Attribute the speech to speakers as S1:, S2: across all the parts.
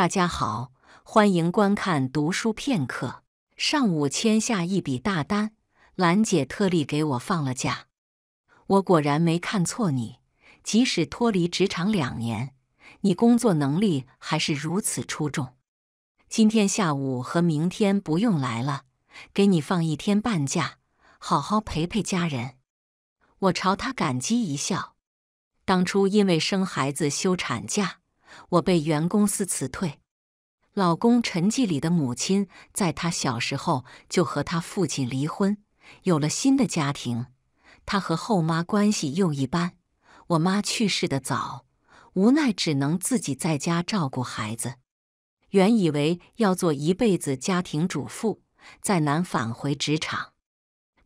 S1: 大家好，欢迎观看《读书片刻》。上午签下一笔大单，兰姐特例给我放了假。我果然没看错你，即使脱离职场两年，你工作能力还是如此出众。今天下午和明天不用来了，给你放一天半假，好好陪陪家人。我朝他感激一笑。当初因为生孩子休产假。我被原公司辞退，老公陈继礼的母亲在他小时候就和他父亲离婚，有了新的家庭。他和后妈关系又一般。我妈去世的早，无奈只能自己在家照顾孩子。原以为要做一辈子家庭主妇，再难返回职场。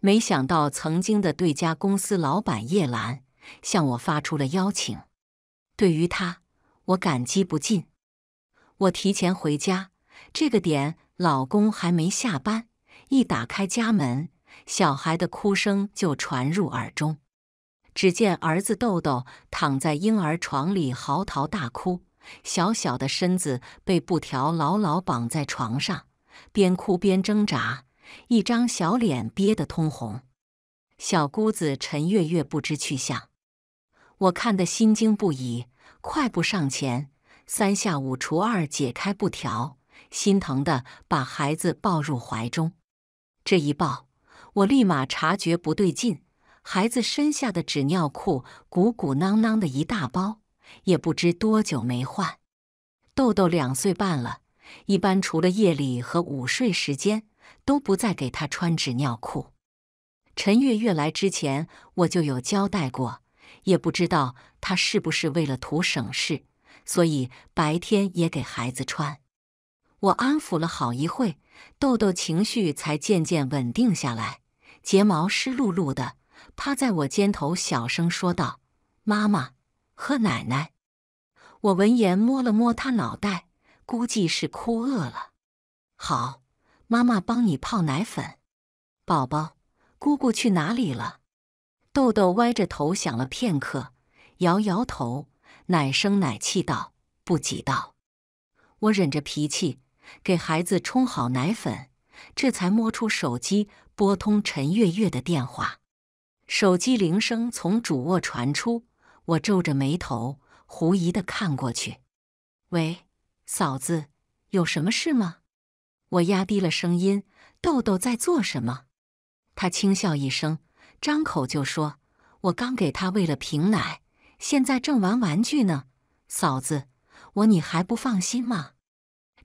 S1: 没想到曾经的对家公司老板叶兰向我发出了邀请。对于他。我感激不尽。我提前回家，这个点老公还没下班。一打开家门，小孩的哭声就传入耳中。只见儿子豆豆躺在婴儿床里嚎啕大哭，小小的身子被布条牢牢绑在床上，边哭边挣扎，一张小脸憋得通红。小姑子陈月月不知去向，我看得心惊不已。快步上前，三下五除二解开布条，心疼的把孩子抱入怀中。这一抱，我立马察觉不对劲，孩子身下的纸尿裤鼓鼓囊囊的一大包，也不知多久没换。豆豆两岁半了，一般除了夜里和午睡时间，都不再给他穿纸尿裤。陈月月来之前，我就有交代过。也不知道他是不是为了图省事，所以白天也给孩子穿。我安抚了好一会，豆豆情绪才渐渐稳定下来，睫毛湿漉漉的，趴在我肩头小声说道：“妈妈，喝奶奶。”我闻言摸了摸他脑袋，估计是哭饿了。好，妈妈帮你泡奶粉。宝宝，姑姑去哪里了？豆豆歪着头想了片刻，摇摇头，奶声奶气道：“不急。”道。我忍着脾气，给孩子冲好奶粉，这才摸出手机，拨通陈月月的电话。手机铃声从主卧传出，我皱着眉头，狐疑的看过去。“喂，嫂子，有什么事吗？”我压低了声音。豆豆在做什么？他轻笑一声。张口就说：“我刚给他喂了瓶奶，现在正玩玩具呢。”嫂子，我你还不放心吗？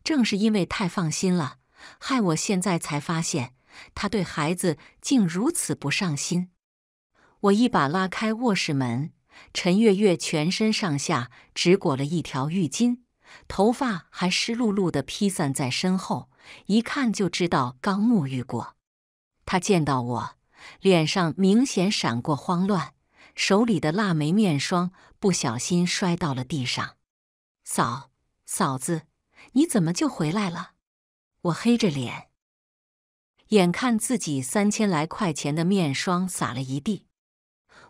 S1: 正是因为太放心了，害我现在才发现他对孩子竟如此不上心。我一把拉开卧室门，陈月月全身上下只裹了一条浴巾，头发还湿漉漉的披散在身后，一看就知道刚沐浴过。他见到我。脸上明显闪过慌乱，手里的腊梅面霜不小心摔到了地上。嫂嫂子，你怎么就回来了？我黑着脸，眼看自己三千来块钱的面霜洒了一地，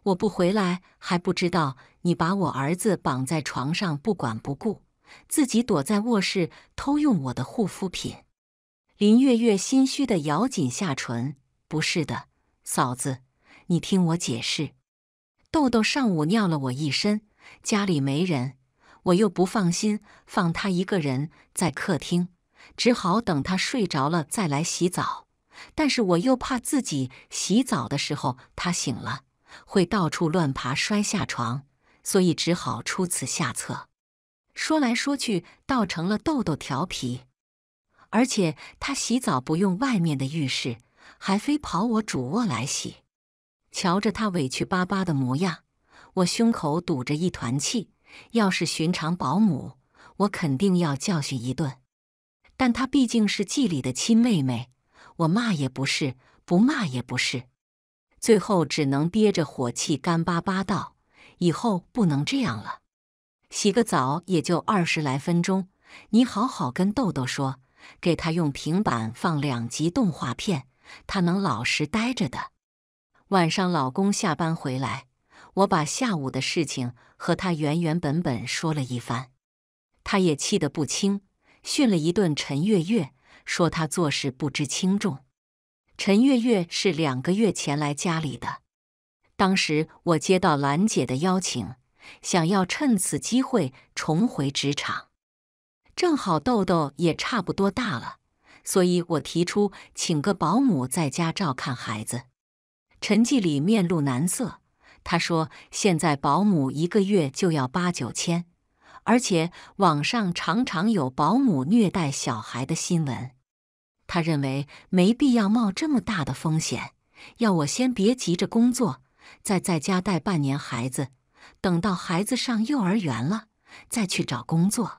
S1: 我不回来还不知道你把我儿子绑在床上不管不顾，自己躲在卧室偷用我的护肤品。林月月心虚地咬紧下唇：“不是的。”嫂子，你听我解释。豆豆上午尿了我一身，家里没人，我又不放心放他一个人在客厅，只好等他睡着了再来洗澡。但是我又怕自己洗澡的时候他醒了，会到处乱爬摔下床，所以只好出此下策。说来说去，倒成了豆豆调皮，而且他洗澡不用外面的浴室。还非跑我主卧来洗，瞧着他委屈巴巴的模样，我胸口堵着一团气。要是寻常保姆，我肯定要教训一顿。但她毕竟是季里的亲妹妹，我骂也不是，不骂也不是，最后只能憋着火气干巴巴道：“以后不能这样了。洗个澡也就二十来分钟，你好好跟豆豆说，给他用平板放两集动画片。”他能老实待着的。晚上，老公下班回来，我把下午的事情和他原原本本说了一番，他也气得不轻，训了一顿陈月月，说他做事不知轻重。陈月月是两个月前来家里的，当时我接到兰姐的邀请，想要趁此机会重回职场，正好豆豆也差不多大了。所以，我提出请个保姆在家照看孩子。陈继礼面露难色，他说：“现在保姆一个月就要八九千，而且网上常常有保姆虐待小孩的新闻。他认为没必要冒这么大的风险，要我先别急着工作，再在家带半年孩子，等到孩子上幼儿园了再去找工作。”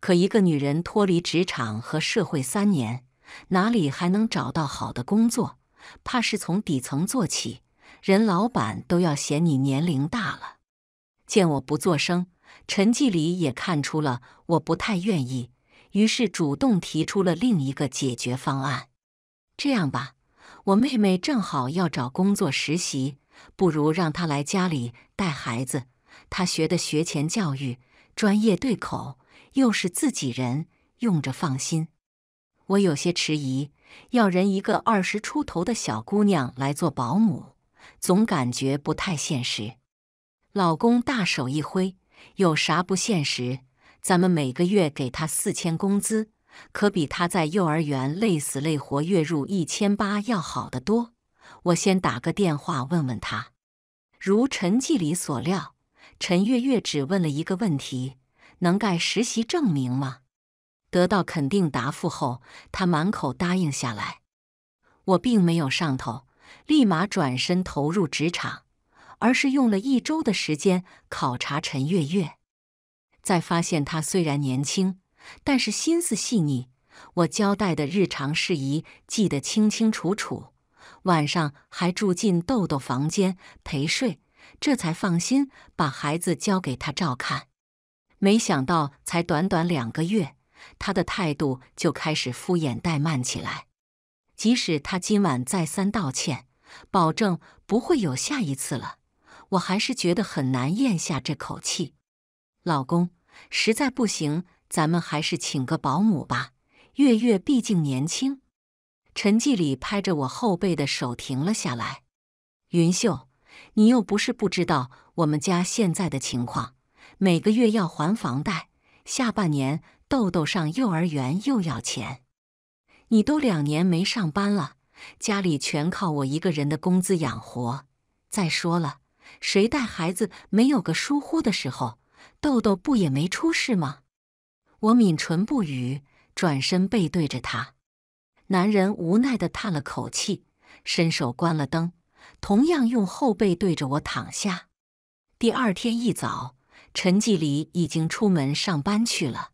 S1: 可一个女人脱离职场和社会三年，哪里还能找到好的工作？怕是从底层做起，人老板都要嫌你年龄大了。见我不作声，陈继礼也看出了我不太愿意，于是主动提出了另一个解决方案。这样吧，我妹妹正好要找工作实习，不如让她来家里带孩子，她学的学前教育专业对口。又是自己人，用着放心。我有些迟疑，要人一个二十出头的小姑娘来做保姆，总感觉不太现实。老公大手一挥：“有啥不现实？咱们每个月给她四千工资，可比她在幼儿园累死累活月入一千八要好得多。”我先打个电话问问他。如陈继礼所料，陈月月只问了一个问题。能盖实习证明吗？得到肯定答复后，他满口答应下来。我并没有上头，立马转身投入职场，而是用了一周的时间考察陈月月。在发现他虽然年轻，但是心思细腻，我交代的日常事宜记得清清楚楚，晚上还住进豆豆房间陪睡，这才放心把孩子交给他照看。没想到，才短短两个月，他的态度就开始敷衍怠慢起来。即使他今晚再三道歉，保证不会有下一次了，我还是觉得很难咽下这口气。老公，实在不行，咱们还是请个保姆吧。月月毕竟年轻。陈继礼拍着我后背的手停了下来。云秀，你又不是不知道我们家现在的情况。每个月要还房贷，下半年豆豆上幼儿园又要钱。你都两年没上班了，家里全靠我一个人的工资养活。再说了，谁带孩子没有个疏忽的时候？豆豆不也没出事吗？我抿唇不语，转身背对着他。男人无奈的叹了口气，伸手关了灯，同样用后背对着我躺下。第二天一早。陈继礼已经出门上班去了，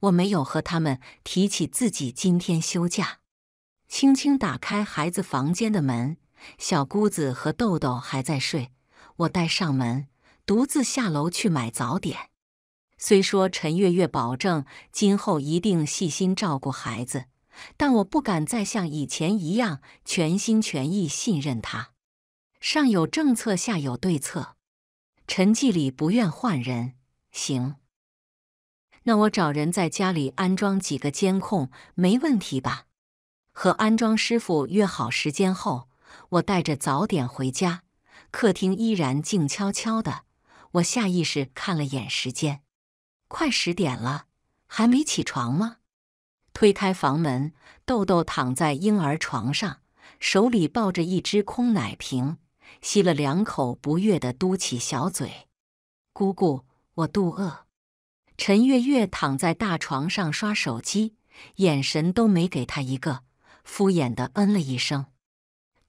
S1: 我没有和他们提起自己今天休假。轻轻打开孩子房间的门，小姑子和豆豆还在睡。我带上门，独自下楼去买早点。虽说陈月月保证今后一定细心照顾孩子，但我不敢再像以前一样全心全意信任他。上有政策，下有对策。陈继礼不愿换人，行。那我找人在家里安装几个监控，没问题吧？和安装师傅约好时间后，我带着早点回家。客厅依然静悄悄的，我下意识看了眼时间，快十点了，还没起床吗？推开房门，豆豆躺在婴儿床上，手里抱着一只空奶瓶。吸了两口，不悦地嘟起小嘴。姑姑，我肚饿。陈月月躺在大床上刷手机，眼神都没给他一个，敷衍地嗯了一声。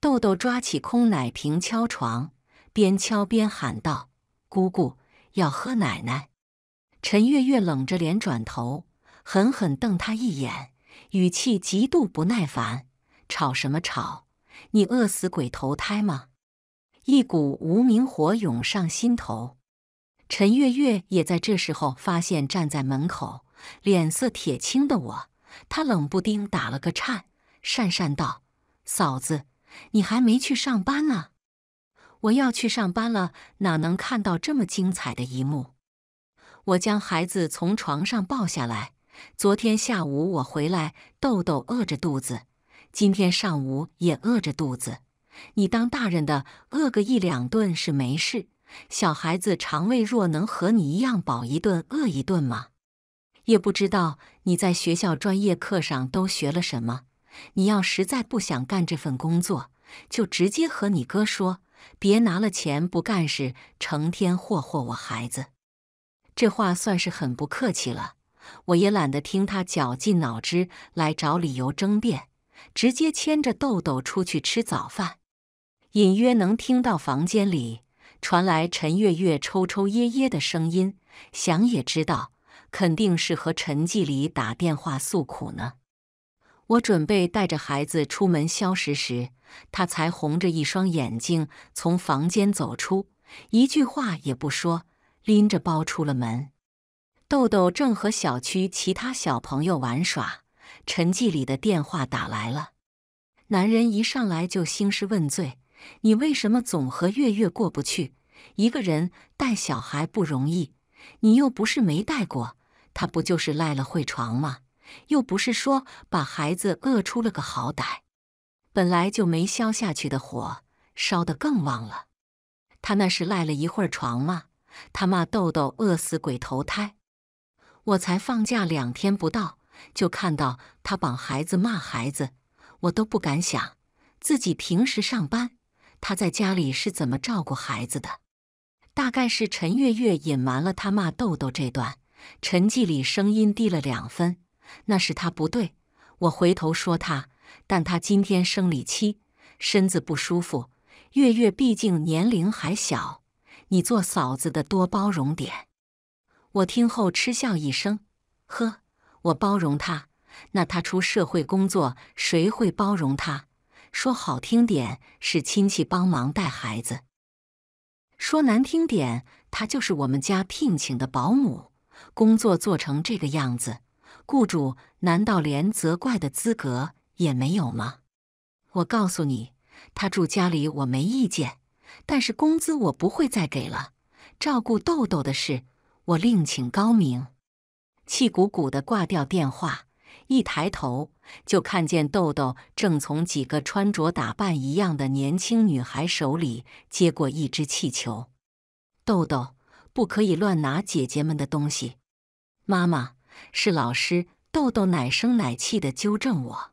S1: 豆豆抓起空奶瓶敲床，边敲边喊道：“姑姑，要喝奶奶！”陈月月冷着脸转头，狠狠瞪他一眼，语气极度不耐烦：“吵什么吵？你饿死鬼投胎吗？”一股无名火涌上心头，陈月月也在这时候发现站在门口、脸色铁青的我，她冷不丁打了个颤，讪讪道：“嫂子，你还没去上班啊？”“我要去上班了，哪能看到这么精彩的一幕？”我将孩子从床上抱下来。昨天下午我回来，豆豆饿着肚子，今天上午也饿着肚子。你当大人的饿个一两顿是没事，小孩子肠胃弱，能和你一样饱一顿饿一顿吗？也不知道你在学校专业课上都学了什么。你要实在不想干这份工作，就直接和你哥说，别拿了钱不干事，成天霍霍我孩子。这话算是很不客气了，我也懒得听他绞尽脑汁来找理由争辩，直接牵着豆豆出去吃早饭。隐约能听到房间里传来陈月月抽抽噎噎的声音，想也知道，肯定是和陈继礼打电话诉苦呢。我准备带着孩子出门消食时，他才红着一双眼睛从房间走出，一句话也不说，拎着包出了门。豆豆正和小区其他小朋友玩耍，陈继礼的电话打来了，男人一上来就兴师问罪。你为什么总和月月过不去？一个人带小孩不容易，你又不是没带过。他不就是赖了会床吗？又不是说把孩子饿出了个好歹。本来就没消下去的火，烧得更旺了。他那是赖了一会儿床吗？他骂豆豆饿死鬼投胎。我才放假两天不到，就看到他绑孩子骂孩子，我都不敢想。自己平时上班。他在家里是怎么照顾孩子的？大概是陈月月隐瞒了他骂豆豆这段。陈继礼声音低了两分，那是他不对。我回头说他，但他今天生理期，身子不舒服。月月毕竟年龄还小，你做嫂子的多包容点。我听后嗤笑一声：“呵，我包容他，那他出社会工作，谁会包容他？”说好听点是亲戚帮忙带孩子，说难听点她就是我们家聘请的保姆，工作做成这个样子，雇主难道连责怪的资格也没有吗？我告诉你，她住家里我没意见，但是工资我不会再给了。照顾豆豆的事，我另请高明。气鼓鼓地挂掉电话。一抬头，就看见豆豆正从几个穿着打扮一样的年轻女孩手里接过一只气球。豆豆，不可以乱拿姐姐们的东西。妈妈是老师。豆豆奶声奶气的纠正我。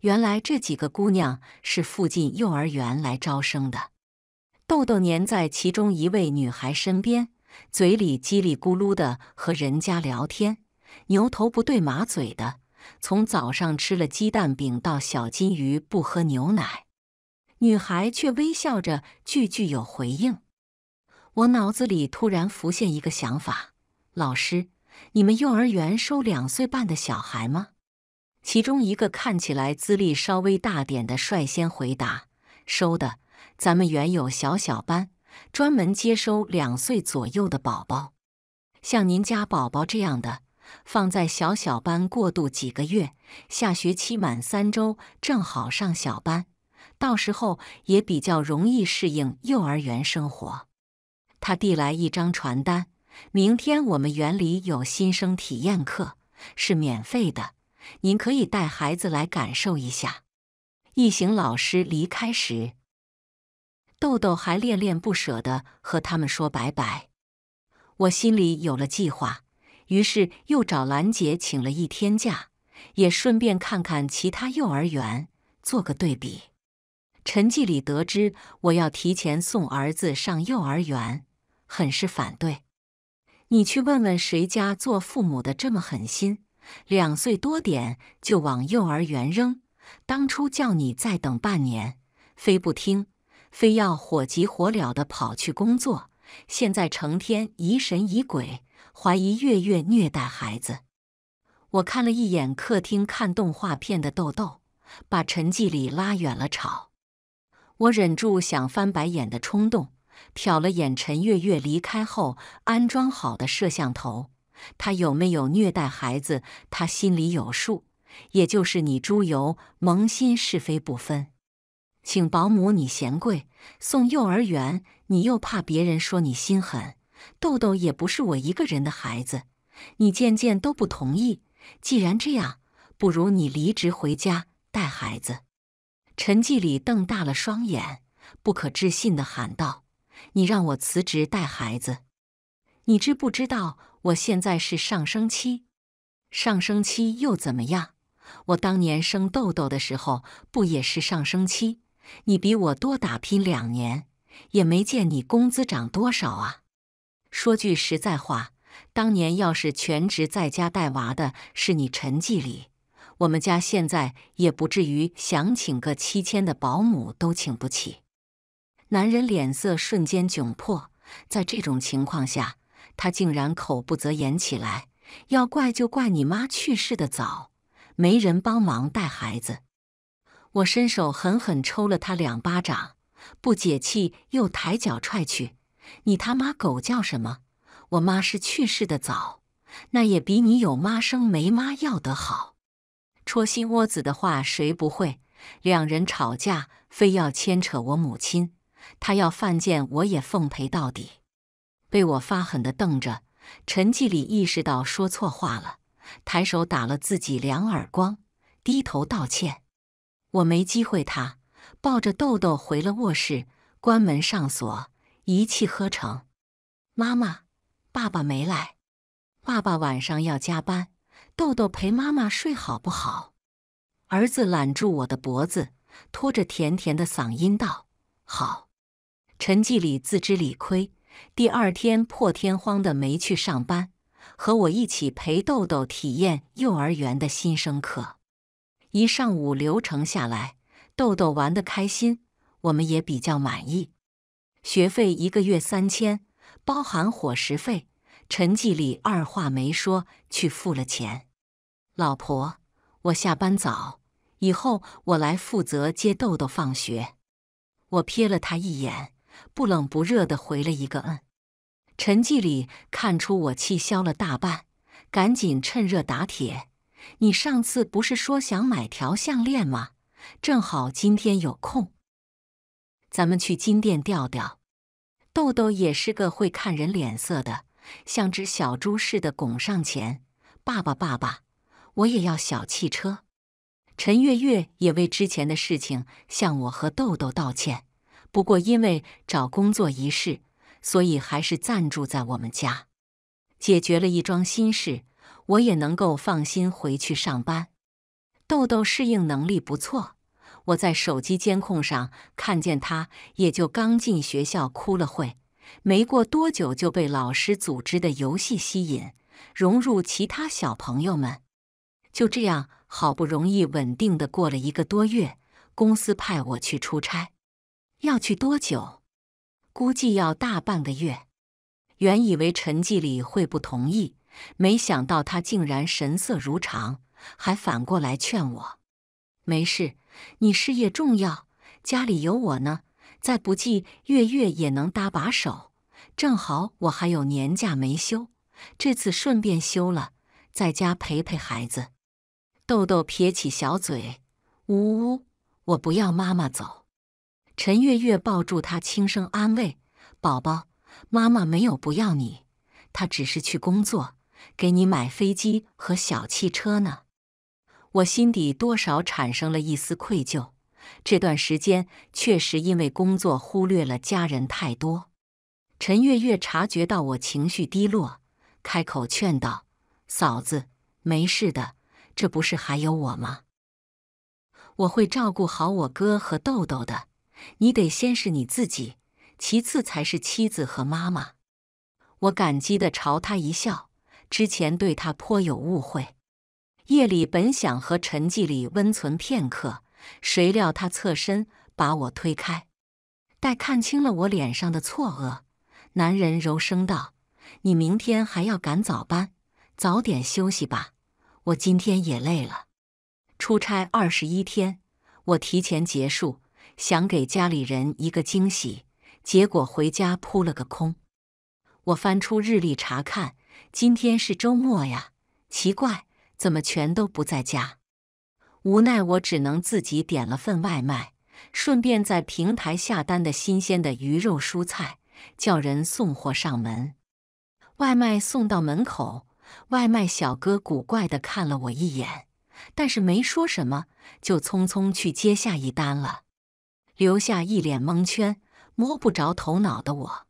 S1: 原来这几个姑娘是附近幼儿园来招生的。豆豆粘在其中一位女孩身边，嘴里叽里咕噜的和人家聊天，牛头不对马嘴的。从早上吃了鸡蛋饼到小金鱼不喝牛奶，女孩却微笑着句句有回应。我脑子里突然浮现一个想法：老师，你们幼儿园收两岁半的小孩吗？其中一个看起来资历稍微大点的率先回答：“收的，咱们原有小小班，专门接收两岁左右的宝宝，像您家宝宝这样的。”放在小小班过渡几个月，下学期满三周正好上小班，到时候也比较容易适应幼儿园生活。他递来一张传单，明天我们园里有新生体验课，是免费的，您可以带孩子来感受一下。一行老师离开时，豆豆还恋恋不舍地和他们说拜拜。我心里有了计划。于是又找兰姐请了一天假，也顺便看看其他幼儿园，做个对比。陈继礼得知我要提前送儿子上幼儿园，很是反对。你去问问谁家做父母的这么狠心，两岁多点就往幼儿园扔。当初叫你再等半年，非不听，非要火急火燎的跑去工作。现在成天疑神疑鬼。怀疑月月虐待孩子，我看了一眼客厅看动画片的豆豆，把陈继礼拉远了吵。我忍住想翻白眼的冲动，瞟了眼陈月月离开后安装好的摄像头，他有没有虐待孩子，他心里有数。也就是你猪油蒙心，是非不分。请保姆你嫌贵，送幼儿园你又怕别人说你心狠。豆豆也不是我一个人的孩子，你渐渐都不同意。既然这样，不如你离职回家带孩子。陈继礼瞪大了双眼，不可置信地喊道：“你让我辞职带孩子？你知不知道我现在是上升期？上升期又怎么样？我当年生豆豆的时候不也是上升期？你比我多打拼两年，也没见你工资涨多少啊！”说句实在话，当年要是全职在家带娃的是你陈继礼，我们家现在也不至于想请个七千的保姆都请不起。男人脸色瞬间窘迫，在这种情况下，他竟然口不择言起来。要怪就怪你妈去世的早，没人帮忙带孩子。我伸手狠狠抽了他两巴掌，不解气又抬脚踹去。你他妈狗叫什么？我妈是去世的早，那也比你有妈生没妈要得好。戳心窝子的话谁不会？两人吵架非要牵扯我母亲，他要犯贱我也奉陪到底。被我发狠的瞪着，陈继礼意识到说错话了，抬手打了自己两耳光，低头道歉。我没机会，他抱着豆豆回了卧室，关门上锁。一气呵成，妈妈、爸爸没来，爸爸晚上要加班，豆豆陪妈妈睡好不好？儿子揽住我的脖子，拖着甜甜的嗓音道：“好。”陈继礼自知理亏，第二天破天荒的没去上班，和我一起陪豆豆体验幼儿园的新生课。一上午流程下来，豆豆玩得开心，我们也比较满意。学费一个月三千，包含伙食费。陈继礼二话没说去付了钱。老婆，我下班早，以后我来负责接豆豆放学。我瞥了他一眼，不冷不热的回了一个“嗯”。陈继礼看出我气消了大半，赶紧趁热打铁：“你上次不是说想买条项链吗？正好今天有空。”咱们去金店调调。豆豆也是个会看人脸色的，像只小猪似的拱上前：“爸爸，爸爸，我也要小汽车。”陈月月也为之前的事情向我和豆豆道歉，不过因为找工作一事，所以还是暂住在我们家，解决了一桩心事，我也能够放心回去上班。豆豆适应能力不错。我在手机监控上看见他，也就刚进学校哭了会，没过多久就被老师组织的游戏吸引，融入其他小朋友们。就这样，好不容易稳定的过了一个多月。公司派我去出差，要去多久？估计要大半个月。原以为陈继礼会不同意，没想到他竟然神色如常，还反过来劝我：“没事。”你事业重要，家里有我呢。再不济，月月也能搭把手。正好我还有年假没休，这次顺便休了，在家陪陪孩子。豆豆撇起小嘴，呜呜，我不要妈妈走。陈月月抱住他，轻声安慰：“宝宝，妈妈没有不要你，她只是去工作，给你买飞机和小汽车呢。”我心底多少产生了一丝愧疚，这段时间确实因为工作忽略了家人太多。陈月月察觉到我情绪低落，开口劝道：“嫂子，没事的，这不是还有我吗？我会照顾好我哥和豆豆的。你得先是你自己，其次才是妻子和妈妈。”我感激地朝他一笑，之前对他颇有误会。夜里本想和陈记里温存片刻，谁料他侧身把我推开。待看清了我脸上的错愕，男人柔声道：“你明天还要赶早班，早点休息吧。我今天也累了。出差二十一天，我提前结束，想给家里人一个惊喜，结果回家扑了个空。我翻出日历查看，今天是周末呀，奇怪。”怎么全都不在家？无奈我只能自己点了份外卖，顺便在平台下单的新鲜的鱼肉、蔬菜，叫人送货上门。外卖送到门口，外卖小哥古怪的看了我一眼，但是没说什么，就匆匆去接下一单了，留下一脸蒙圈、摸不着头脑的我。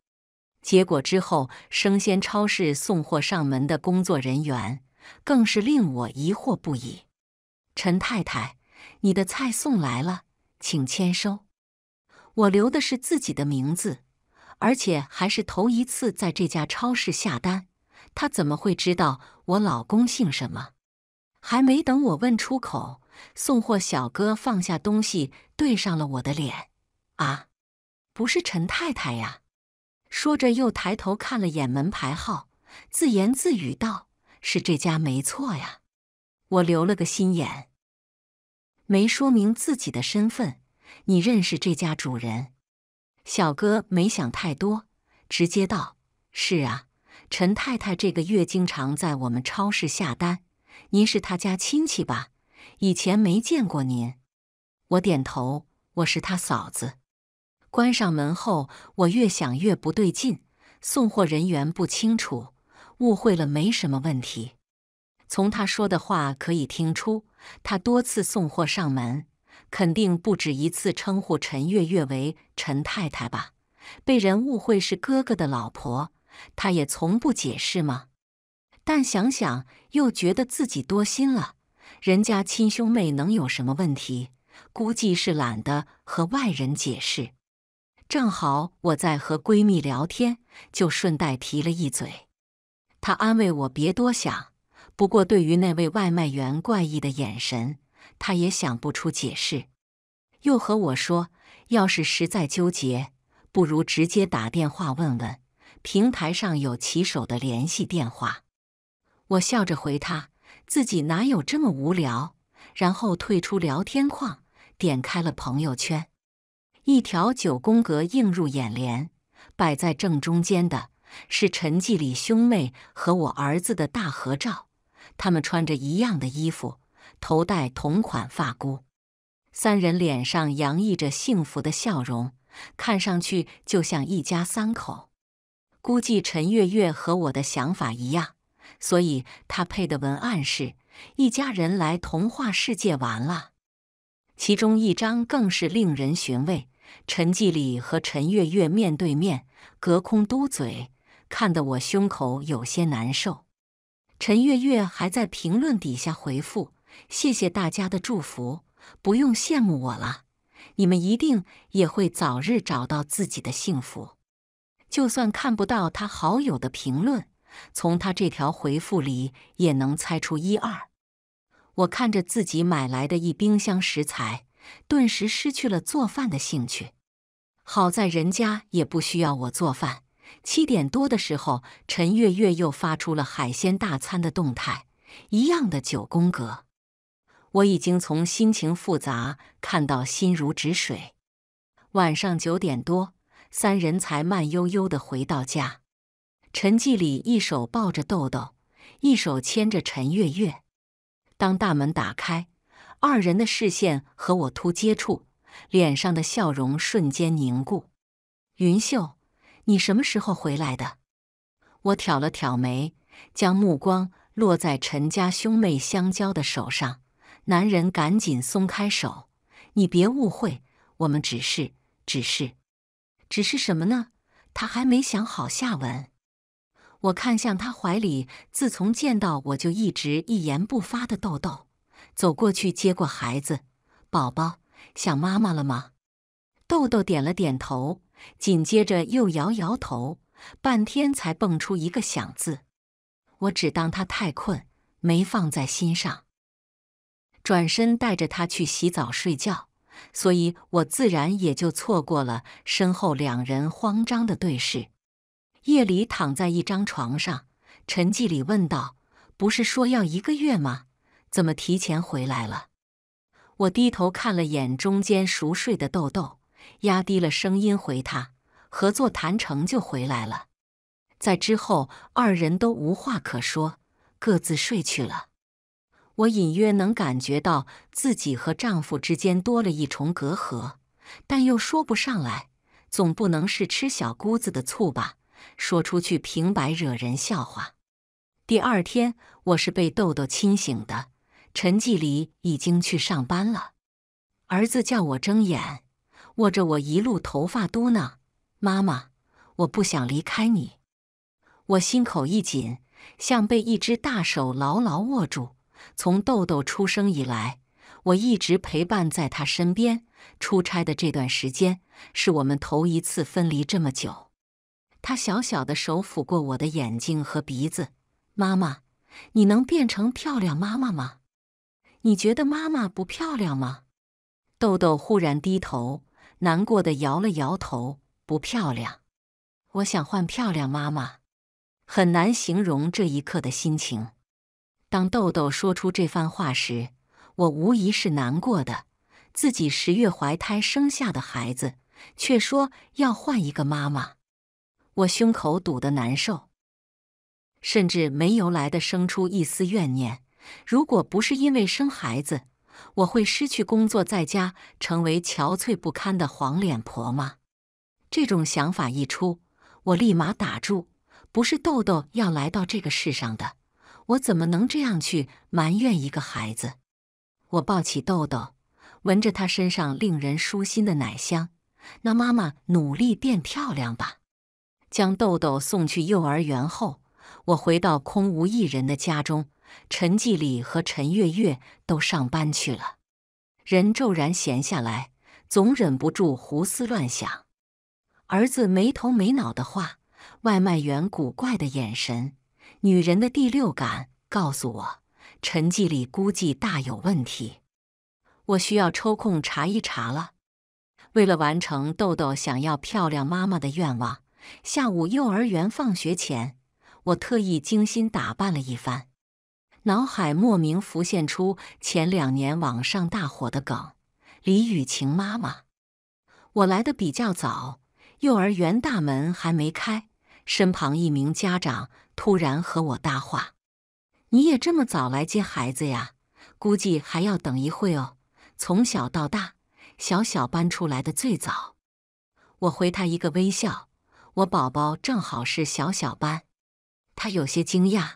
S1: 结果之后，生鲜超市送货上门的工作人员。更是令我疑惑不已。陈太太，你的菜送来了，请签收。我留的是自己的名字，而且还是头一次在这家超市下单。他怎么会知道我老公姓什么？还没等我问出口，送货小哥放下东西，对上了我的脸。啊，不是陈太太呀！说着又抬头看了眼门牌号，自言自语道。是这家没错呀，我留了个心眼，没说明自己的身份。你认识这家主人？小哥没想太多，直接道：“是啊，陈太太这个月经常在我们超市下单，您是他家亲戚吧？以前没见过您。”我点头：“我是他嫂子。”关上门后，我越想越不对劲，送货人员不清楚。误会了没什么问题，从他说的话可以听出，他多次送货上门，肯定不止一次称呼陈月月为陈太太吧？被人误会是哥哥的老婆，他也从不解释吗？但想想又觉得自己多心了，人家亲兄妹能有什么问题？估计是懒得和外人解释。正好我在和闺蜜聊天，就顺带提了一嘴。他安慰我别多想，不过对于那位外卖员怪异的眼神，他也想不出解释。又和我说，要是实在纠结，不如直接打电话问问，平台上有骑手的联系电话。我笑着回他，自己哪有这么无聊。然后退出聊天框，点开了朋友圈，一条九宫格映入眼帘，摆在正中间的。是陈继礼兄妹和我儿子的大合照，他们穿着一样的衣服，头戴同款发箍，三人脸上洋溢着幸福的笑容，看上去就像一家三口。估计陈月月和我的想法一样，所以他配的文案是“一家人来童话世界玩了”。其中一张更是令人寻味，陈继礼和陈月月面对面，隔空嘟嘴。看得我胸口有些难受，陈月月还在评论底下回复：“谢谢大家的祝福，不用羡慕我了，你们一定也会早日找到自己的幸福。”就算看不到他好友的评论，从他这条回复里也能猜出一二。我看着自己买来的一冰箱食材，顿时失去了做饭的兴趣。好在人家也不需要我做饭。七点多的时候，陈月月又发出了海鲜大餐的动态，一样的九宫格。我已经从心情复杂看到心如止水。晚上九点多，三人才慢悠悠地回到家。陈继礼一手抱着豆豆，一手牵着陈月月。当大门打开，二人的视线和我突接触，脸上的笑容瞬间凝固。云秀。你什么时候回来的？我挑了挑眉，将目光落在陈家兄妹相交的手上。男人赶紧松开手，你别误会，我们只是，只是，只是什么呢？他还没想好下文。我看向他怀里，自从见到我就一直一言不发的豆豆，走过去接过孩子，宝宝想妈妈了吗？豆豆点了点头。紧接着又摇摇头，半天才蹦出一个“想”字。我只当他太困，没放在心上，转身带着他去洗澡睡觉，所以我自然也就错过了身后两人慌张的对视。夜里躺在一张床上，陈继礼问道：“不是说要一个月吗？怎么提前回来了？”我低头看了眼中间熟睡的豆豆。压低了声音回他：“合作谈成就回来了。”在之后，二人都无话可说，各自睡去了。我隐约能感觉到自己和丈夫之间多了一重隔阂，但又说不上来。总不能是吃小姑子的醋吧？说出去平白惹人笑话。第二天，我是被豆豆亲醒的。陈继礼已经去上班了，儿子叫我睁眼。握着我一路头发嘟囔：“妈妈，我不想离开你。”我心口一紧，像被一只大手牢牢握住。从豆豆出生以来，我一直陪伴在他身边。出差的这段时间，是我们头一次分离这么久。他小小的手抚过我的眼睛和鼻子：“妈妈，你能变成漂亮妈妈吗？你觉得妈妈不漂亮吗？”豆豆忽然低头。难过的摇了摇头，不漂亮。我想换漂亮妈妈。很难形容这一刻的心情。当豆豆说出这番话时，我无疑是难过的。自己十月怀胎生下的孩子，却说要换一个妈妈，我胸口堵得难受，甚至没由来的生出一丝怨念。如果不是因为生孩子，我会失去工作，在家成为憔悴不堪的黄脸婆吗？这种想法一出，我立马打住。不是豆豆要来到这个世上的，我怎么能这样去埋怨一个孩子？我抱起豆豆，闻着他身上令人舒心的奶香。那妈妈努力变漂亮吧。将豆豆送去幼儿园后，我回到空无一人的家中。陈继礼和陈月月都上班去了，人骤然闲下来，总忍不住胡思乱想。儿子没头没脑的话，外卖员古怪的眼神，女人的第六感告诉我，陈继礼估计大有问题。我需要抽空查一查了。为了完成豆豆想要漂亮妈妈的愿望，下午幼儿园放学前，我特意精心打扮了一番。脑海莫名浮现出前两年网上大火的梗：“李雨晴妈妈，我来的比较早，幼儿园大门还没开。”身旁一名家长突然和我搭话：“你也这么早来接孩子呀？估计还要等一会哦。”从小到大，小小班出来的最早。我回他一个微笑：“我宝宝正好是小小班。”他有些惊讶：“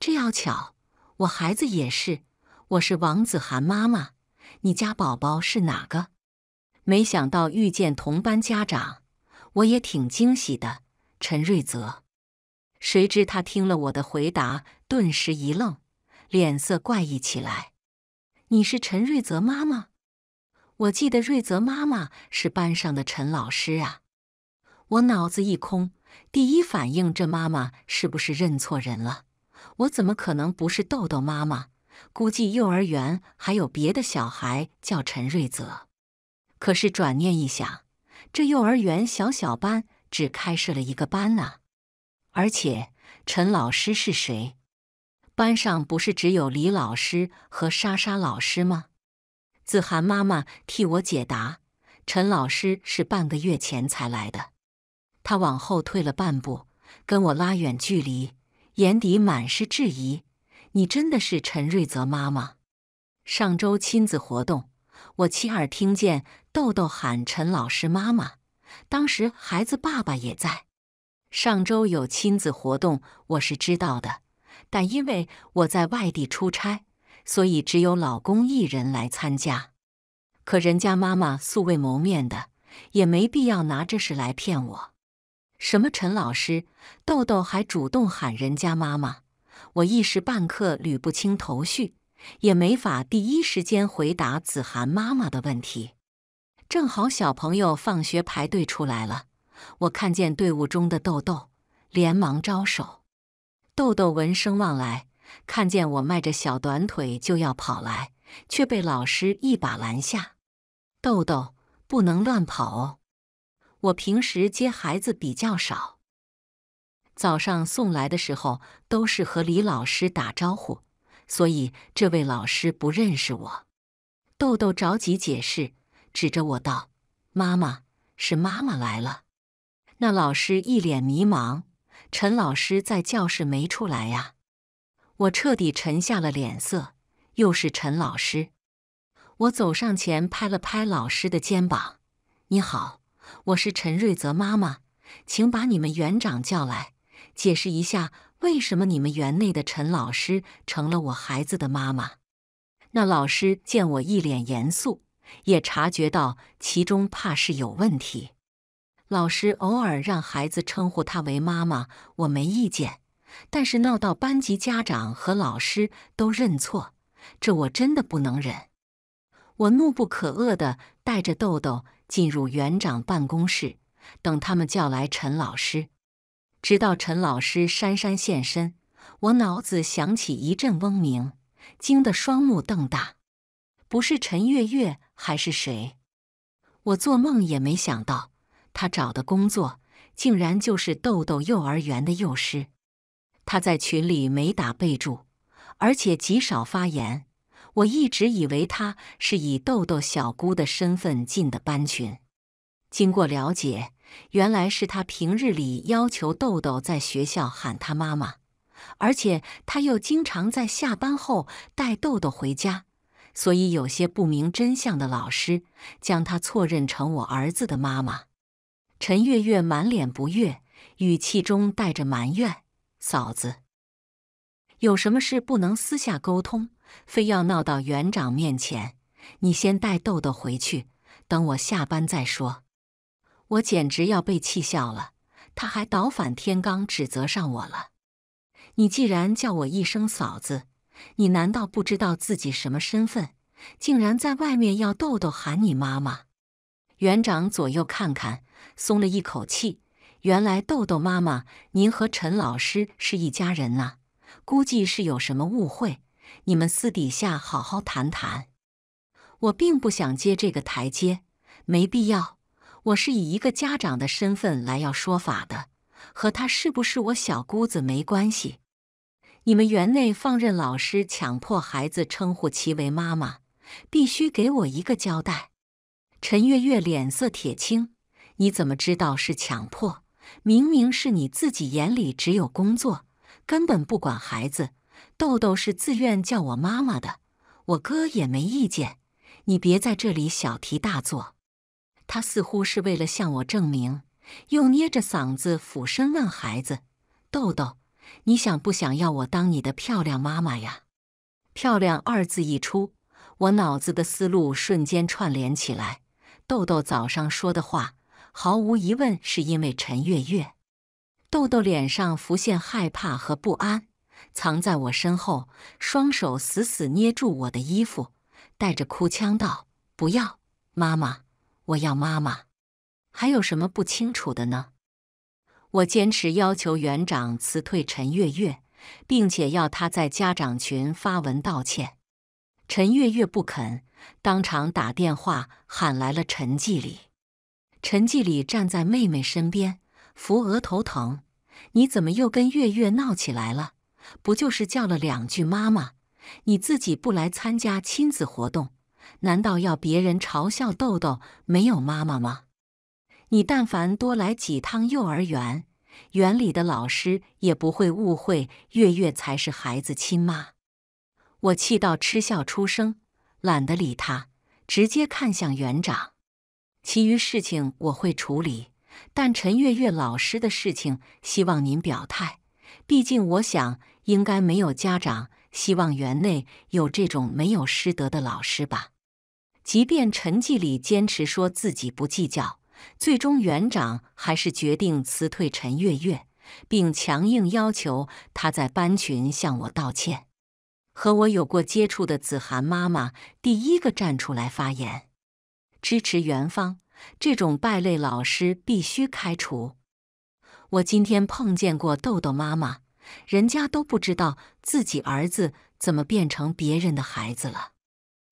S1: 这要巧。”我孩子也是，我是王子涵妈妈。你家宝宝是哪个？没想到遇见同班家长，我也挺惊喜的。陈瑞泽，谁知他听了我的回答，顿时一愣，脸色怪异起来。你是陈瑞泽妈妈？我记得瑞泽妈妈是班上的陈老师啊。我脑子一空，第一反应这妈妈是不是认错人了？我怎么可能不是豆豆妈妈？估计幼儿园还有别的小孩叫陈瑞泽。可是转念一想，这幼儿园小小班只开设了一个班啊！而且陈老师是谁？班上不是只有李老师和莎莎老师吗？子涵妈妈替我解答：陈老师是半个月前才来的。他往后退了半步，跟我拉远距离。眼底满是质疑：“你真的是陈瑞泽妈妈？上周亲子活动，我妻儿听见豆豆喊陈老师妈妈，当时孩子爸爸也在。上周有亲子活动，我是知道的，但因为我在外地出差，所以只有老公一人来参加。可人家妈妈素未谋面的，也没必要拿这事来骗我。”什么？陈老师，豆豆还主动喊人家妈妈，我一时半刻捋不清头绪，也没法第一时间回答子涵妈妈的问题。正好小朋友放学排队出来了，我看见队伍中的豆豆，连忙招手。豆豆闻声望来，看见我迈着小短腿就要跑来，却被老师一把拦下：“豆豆，不能乱跑哦。”我平时接孩子比较少，早上送来的时候都是和李老师打招呼，所以这位老师不认识我。豆豆着急解释，指着我道：“妈妈，是妈妈来了。”那老师一脸迷茫。陈老师在教室没出来呀？我彻底沉下了脸色。又是陈老师。我走上前，拍了拍老师的肩膀：“你好。”我是陈瑞泽妈妈，请把你们园长叫来，解释一下为什么你们园内的陈老师成了我孩子的妈妈。那老师见我一脸严肃，也察觉到其中怕是有问题。老师偶尔让孩子称呼他为妈妈，我没意见，但是闹到班级家长和老师都认错，这我真的不能忍。我怒不可遏的带着豆豆。进入园长办公室，等他们叫来陈老师，直到陈老师姗姗现身，我脑子响起一阵嗡鸣，惊得双目瞪大。不是陈月月还是谁？我做梦也没想到，他找的工作竟然就是豆豆幼儿园的幼师。他在群里没打备注，而且极少发言。我一直以为他是以豆豆小姑的身份进的班群。经过了解，原来是他平日里要求豆豆在学校喊他妈妈，而且他又经常在下班后带豆豆回家，所以有些不明真相的老师将他错认成我儿子的妈妈。陈月月满脸不悦，语气中带着埋怨：“嫂子，有什么事不能私下沟通？”非要闹到园长面前，你先带豆豆回去，等我下班再说。我简直要被气笑了，他还倒反天罡指责上我了。你既然叫我一声嫂子，你难道不知道自己什么身份？竟然在外面要豆豆喊你妈妈。园长左右看看，松了一口气。原来豆豆妈妈，您和陈老师是一家人呐，估计是有什么误会。你们私底下好好谈谈。我并不想接这个台阶，没必要。我是以一个家长的身份来要说法的，和她是不是我小姑子没关系。你们园内放任老师强迫孩子称呼其为妈妈，必须给我一个交代。陈月月脸色铁青。你怎么知道是强迫？明明是你自己眼里只有工作，根本不管孩子。豆豆是自愿叫我妈妈的，我哥也没意见。你别在这里小题大做。他似乎是为了向我证明，又捏着嗓子俯身问孩子：“豆豆，你想不想要我当你的漂亮妈妈呀？”“漂亮”二字一出，我脑子的思路瞬间串联起来。豆豆早上说的话，毫无疑问是因为陈月月。豆豆脸上浮现害怕和不安。藏在我身后，双手死死捏住我的衣服，带着哭腔道：“不要，妈妈，我要妈妈。”还有什么不清楚的呢？我坚持要求园长辞退陈月月，并且要他在家长群发文道歉。陈月月不肯，当场打电话喊来了陈继礼。陈继礼站在妹妹身边，扶额头疼：“你怎么又跟月月闹起来了？”不就是叫了两句妈妈，你自己不来参加亲子活动，难道要别人嘲笑豆豆没有妈妈吗？你但凡多来几趟幼儿园，园里的老师也不会误会月月才是孩子亲妈。我气到嗤笑出声，懒得理他，直接看向园长。其余事情我会处理，但陈月月老师的事情，希望您表态。毕竟我想。应该没有家长希望园内有这种没有师德的老师吧？即便陈继礼坚持说自己不计较，最终园长还是决定辞退陈月月，并强硬要求他在班群向我道歉。和我有过接触的子涵妈妈第一个站出来发言，支持元芳这种败类老师必须开除。我今天碰见过豆豆妈妈。人家都不知道自己儿子怎么变成别人的孩子了。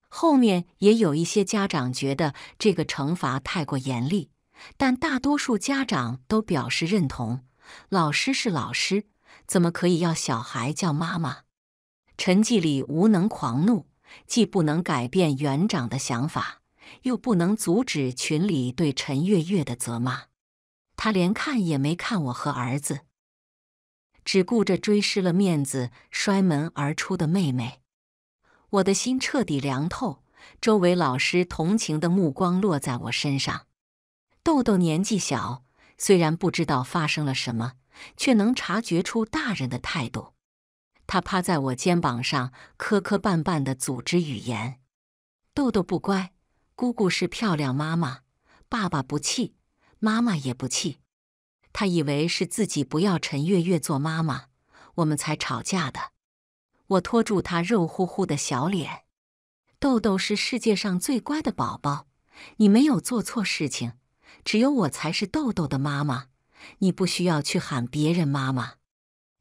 S1: 后面也有一些家长觉得这个惩罚太过严厉，但大多数家长都表示认同。老师是老师，怎么可以要小孩叫妈妈？陈继礼无能狂怒，既不能改变园长的想法，又不能阻止群里对陈月月的责骂。他连看也没看我和儿子。只顾着追失了面子、摔门而出的妹妹，我的心彻底凉透。周围老师同情的目光落在我身上。豆豆年纪小，虽然不知道发生了什么，却能察觉出大人的态度。他趴在我肩膀上，磕磕绊绊的组织语言。豆豆不乖，姑姑是漂亮妈妈，爸爸不气，妈妈也不气。他以为是自己不要陈月月做妈妈，我们才吵架的。我拖住他肉乎乎的小脸，豆豆是世界上最乖的宝宝，你没有做错事情，只有我才是豆豆的妈妈，你不需要去喊别人妈妈。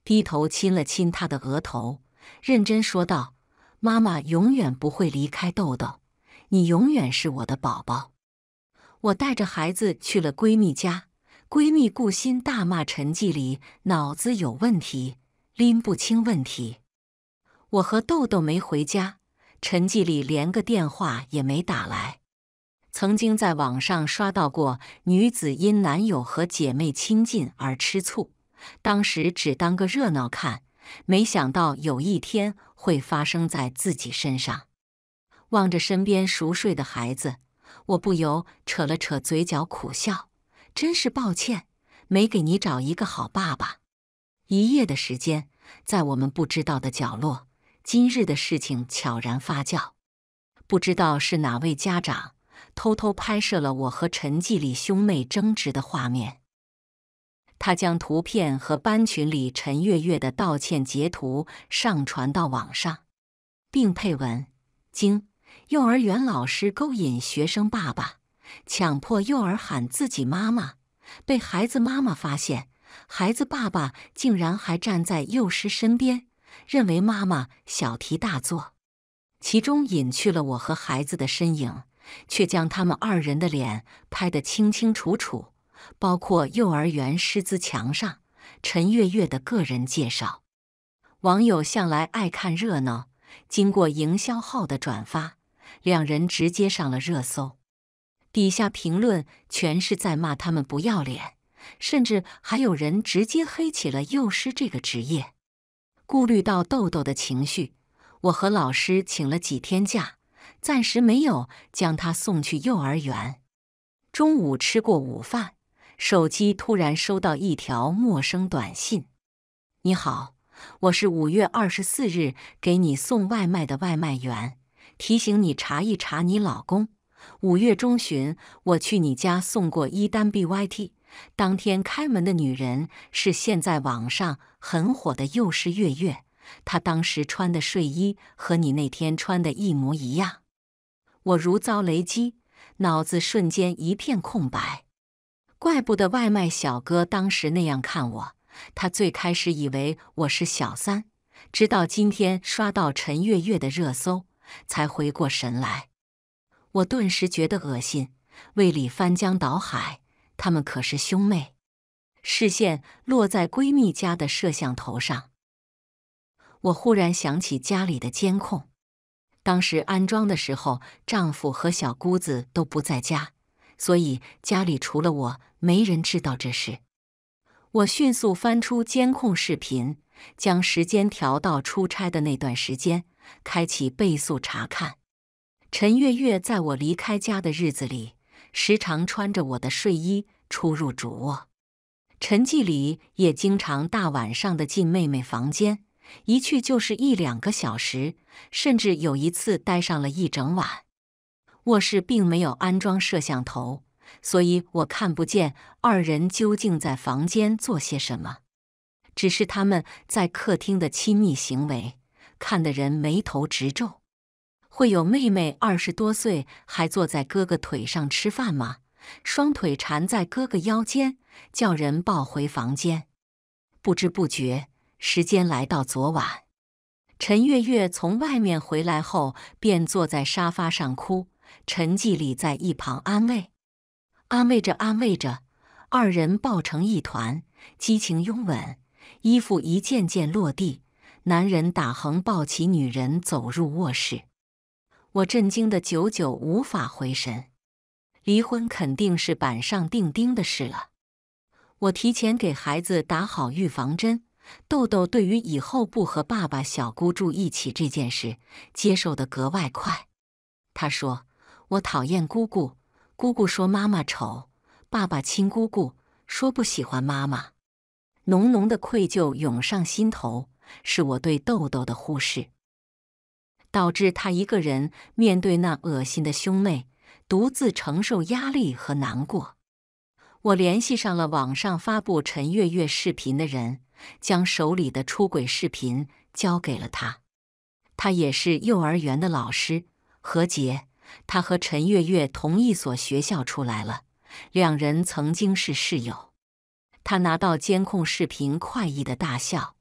S1: 低头亲了亲他的额头，认真说道：“妈妈永远不会离开豆豆，你永远是我的宝宝。”我带着孩子去了闺蜜家。闺蜜顾欣大骂陈继礼脑子有问题，拎不清问题。我和豆豆没回家，陈继礼连个电话也没打来。曾经在网上刷到过女子因男友和姐妹亲近而吃醋，当时只当个热闹看，没想到有一天会发生在自己身上。望着身边熟睡的孩子，我不由扯了扯嘴角，苦笑。真是抱歉，没给你找一个好爸爸。一夜的时间，在我们不知道的角落，今日的事情悄然发酵。不知道是哪位家长偷偷拍摄了我和陈继礼兄妹争执的画面，他将图片和班群里陈月月的道歉截图上传到网上，并配文：“经幼儿园老师勾引学生爸爸。”强迫幼儿喊自己妈妈，被孩子妈妈发现，孩子爸爸竟然还站在幼师身边，认为妈妈小题大做。其中隐去了我和孩子的身影，却将他们二人的脸拍得清清楚楚，包括幼儿园师资墙上陈月月的个人介绍。网友向来爱看热闹，经过营销号的转发，两人直接上了热搜。底下评论全是在骂他们不要脸，甚至还有人直接黑起了幼师这个职业。顾虑到豆豆的情绪，我和老师请了几天假，暂时没有将他送去幼儿园。中午吃过午饭，手机突然收到一条陌生短信：“你好，我是五月二十四日给你送外卖的外卖员，提醒你查一查你老公。”五月中旬，我去你家送过一单 BYT。当天开门的女人是现在网上很火的幼师月月，她当时穿的睡衣和你那天穿的一模一样。我如遭雷击，脑子瞬间一片空白。怪不得外卖小哥当时那样看我，他最开始以为我是小三，直到今天刷到陈月月的热搜，才回过神来。我顿时觉得恶心，胃里翻江倒海。他们可是兄妹，视线落在闺蜜家的摄像头上。我忽然想起家里的监控，当时安装的时候，丈夫和小姑子都不在家，所以家里除了我，没人知道这事。我迅速翻出监控视频，将时间调到出差的那段时间，开启倍速查看。陈月月在我离开家的日子里，时常穿着我的睡衣出入主卧；陈继礼也经常大晚上的进妹妹房间，一去就是一两个小时，甚至有一次待上了一整晚。卧室并没有安装摄像头，所以我看不见二人究竟在房间做些什么，只是他们在客厅的亲密行为，看得人眉头直皱。会有妹妹二十多岁还坐在哥哥腿上吃饭吗？双腿缠在哥哥腰间，叫人抱回房间。不知不觉，时间来到昨晚。陈月月从外面回来后，便坐在沙发上哭。陈继礼在一旁安慰，安慰着安慰着，二人抱成一团，激情拥吻，衣服一件件落地。男人打横抱起女人，走入卧室。我震惊的久久无法回神，离婚肯定是板上钉钉的事了。我提前给孩子打好预防针，豆豆对于以后不和爸爸、小姑住一起这件事接受的格外快。他说：“我讨厌姑姑，姑姑说妈妈丑，爸爸亲姑姑，说不喜欢妈妈。”浓浓的愧疚涌上心头，是我对豆豆的忽视。导致他一个人面对那恶心的兄妹，独自承受压力和难过。我联系上了网上发布陈月月视频的人，将手里的出轨视频交给了他。他也是幼儿园的老师何杰，他和陈月月同一所学校出来了，两人曾经是室友。他拿到监控视频，快意的大笑，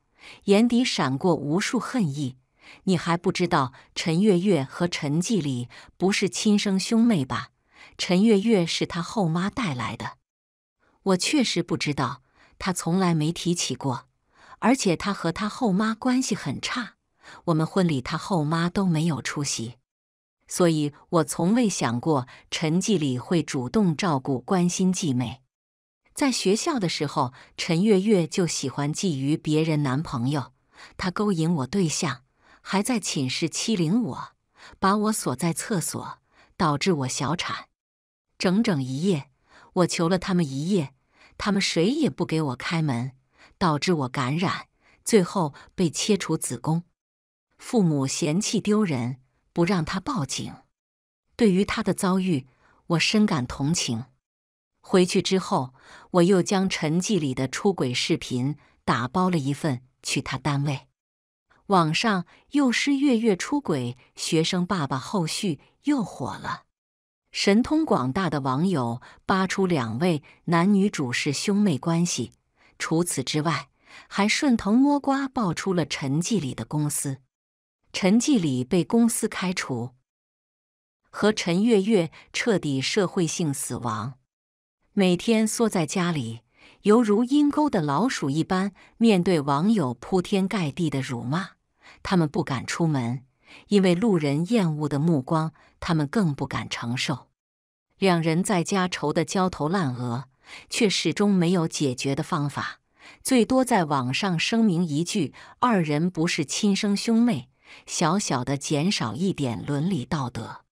S1: 眼底闪过无数恨意。你还不知道陈月月和陈继礼不是亲生兄妹吧？陈月月是他后妈带来的。我确实不知道，他从来没提起过，而且他和他后妈关系很差。我们婚礼他后妈都没有出席，所以我从未想过陈继礼会主动照顾关心继妹。在学校的时候，陈月月就喜欢觊觎别人男朋友，她勾引我对象。还在寝室欺凌我，把我锁在厕所，导致我小产。整整一夜，我求了他们一夜，他们谁也不给我开门，导致我感染，最后被切除子宫。父母嫌弃丢人，不让他报警。对于他的遭遇，我深感同情。回去之后，我又将陈记里的出轨视频打包了一份，去他单位。网上幼师月月出轨，学生爸爸后续又火了。神通广大的网友扒出两位男女主是兄妹关系，除此之外，还顺藤摸瓜爆出了陈继礼的公司。陈继礼被公司开除，和陈月月彻底社会性死亡，每天缩在家里，犹如阴沟的老鼠一般，面对网友铺天盖地的辱骂。他们不敢出门，因为路人厌恶的目光，他们更不敢承受。两人在家愁得焦头烂额，却始终没有解决的方法，最多在网上声明一句：“二人不是亲生兄妹”，小小的减少一点伦理道德。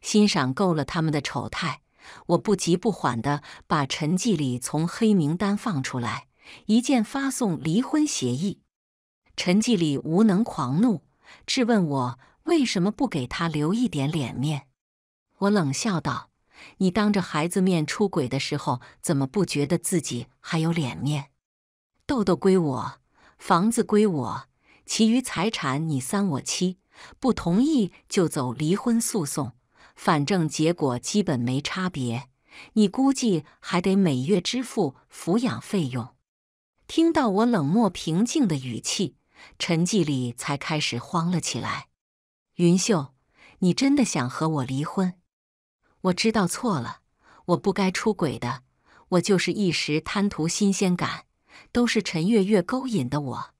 S1: 欣赏够了他们的丑态，我不急不缓地把陈继礼从黑名单放出来，一键发送离婚协议。陈继礼无能狂怒，质问我为什么不给他留一点脸面？我冷笑道：“你当着孩子面出轨的时候，怎么不觉得自己还有脸面？”豆豆归我，房子归我，其余财产你三我七，不同意就走离婚诉讼，反正结果基本没差别。你估计还得每月支付抚养费用。听到我冷漠平静的语气。陈继礼才开始慌了起来。云秀，你真的想和我离婚？我知道错了，我不该出轨的。我就是一时贪图新鲜感，都是陈月月勾引的我。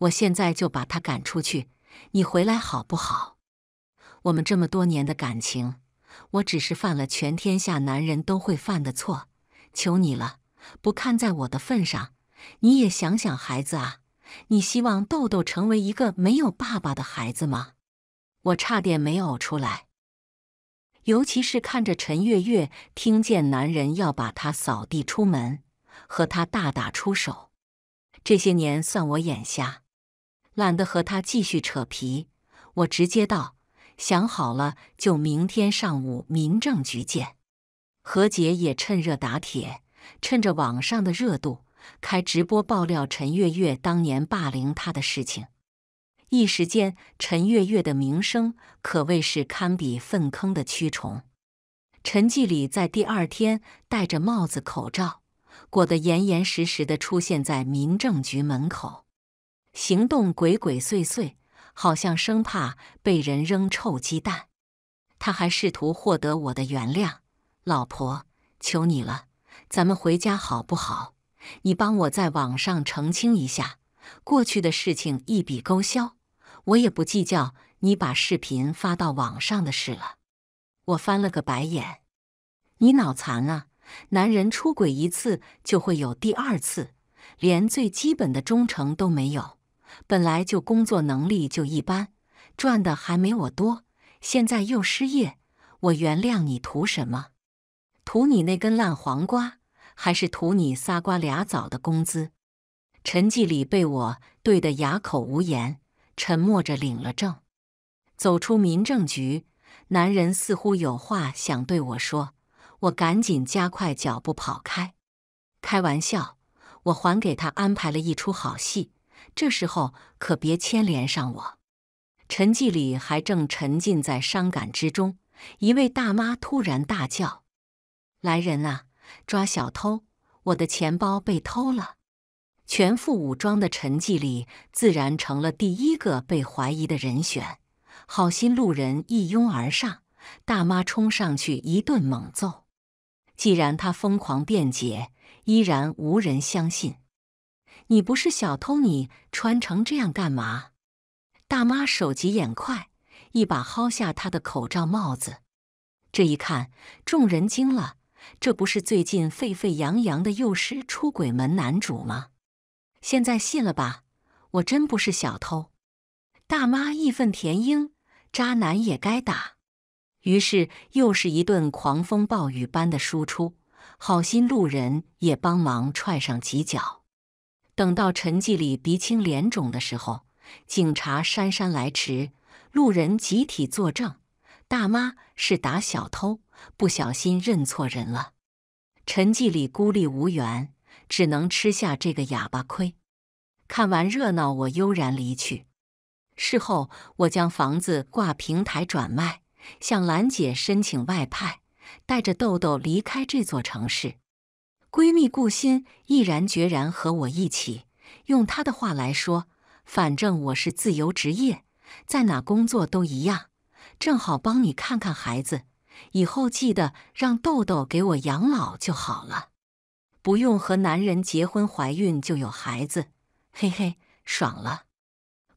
S1: 我现在就把他赶出去，你回来好不好？我们这么多年的感情，我只是犯了全天下男人都会犯的错。求你了，不看在我的份上，你也想想孩子啊。你希望豆豆成为一个没有爸爸的孩子吗？我差点没呕出来。尤其是看着陈月月听见男人要把她扫地出门，和她大打出手。这些年算我眼瞎，懒得和她继续扯皮。我直接道：想好了就明天上午民政局见。何洁也趁热打铁，趁着网上的热度。开直播爆料陈月月当年霸凌他的事情，一时间陈月月的名声可谓是堪比粪坑的蛆虫。陈继礼在第二天戴着帽子、口罩，裹得严严实实的出现在民政局门口，行动鬼鬼祟祟，好像生怕被人扔臭鸡蛋。他还试图获得我的原谅，老婆，求你了，咱们回家好不好？你帮我在网上澄清一下，过去的事情一笔勾销，我也不计较你把视频发到网上的事了。我翻了个白眼，你脑残啊！男人出轨一次就会有第二次，连最基本的忠诚都没有，本来就工作能力就一般，赚的还没我多，现在又失业，我原谅你图什么？图你那根烂黄瓜？还是图你仨瓜俩枣的工资，陈继礼被我怼得哑口无言，沉默着领了证，走出民政局。男人似乎有话想对我说，我赶紧加快脚步跑开。开玩笑，我还给他安排了一出好戏。这时候可别牵连上我。陈继礼还正沉浸在伤感之中，一位大妈突然大叫：“来人啊！”抓小偷！我的钱包被偷了。全副武装的陈继礼自然成了第一个被怀疑的人选。好心路人一拥而上，大妈冲上去一顿猛揍。既然他疯狂辩解，依然无人相信。你不是小偷，你穿成这样干嘛？大妈手疾眼快，一把薅下他的口罩帽子。这一看，众人惊了。这不是最近沸沸扬扬的幼师出轨门男主吗？现在信了吧？我真不是小偷！大妈义愤填膺，渣男也该打。于是又是一顿狂风暴雨般的输出，好心路人也帮忙踹上几脚。等到陈继里鼻青脸肿的时候，警察姗姗来迟，路人集体作证，大妈是打小偷。不小心认错人了，陈寂里孤立无援，只能吃下这个哑巴亏。看完热闹，我悠然离去。事后，我将房子挂平台转卖，向兰姐申请外派，带着豆豆离开这座城市。闺蜜顾欣毅然决然和我一起，用她的话来说：“反正我是自由职业，在哪工作都一样，正好帮你看看孩子。”以后记得让豆豆给我养老就好了，不用和男人结婚怀孕就有孩子，嘿嘿，爽了。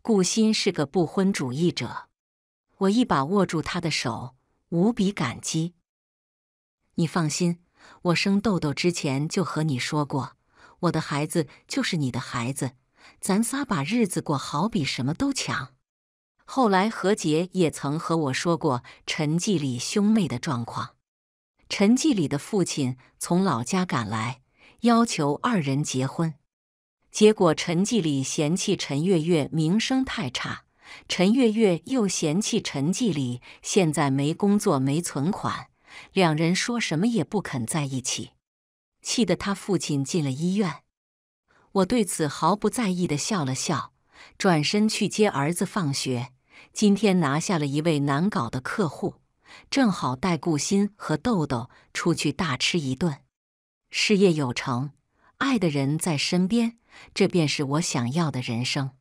S1: 顾鑫是个不婚主义者，我一把握住他的手，无比感激。你放心，我生豆豆之前就和你说过，我的孩子就是你的孩子，咱仨把日子过好比什么都强。后来，何洁也曾和我说过陈继礼兄妹的状况。陈继礼的父亲从老家赶来，要求二人结婚。结果，陈继礼嫌弃陈月月名声太差，陈月月又嫌弃陈继礼现在没工作、没存款，两人说什么也不肯在一起，气得他父亲进了医院。我对此毫不在意的笑了笑，转身去接儿子放学。今天拿下了一位难搞的客户，正好带顾鑫和豆豆出去大吃一顿，事业有成，爱的人在身边，这便是我想要的人生。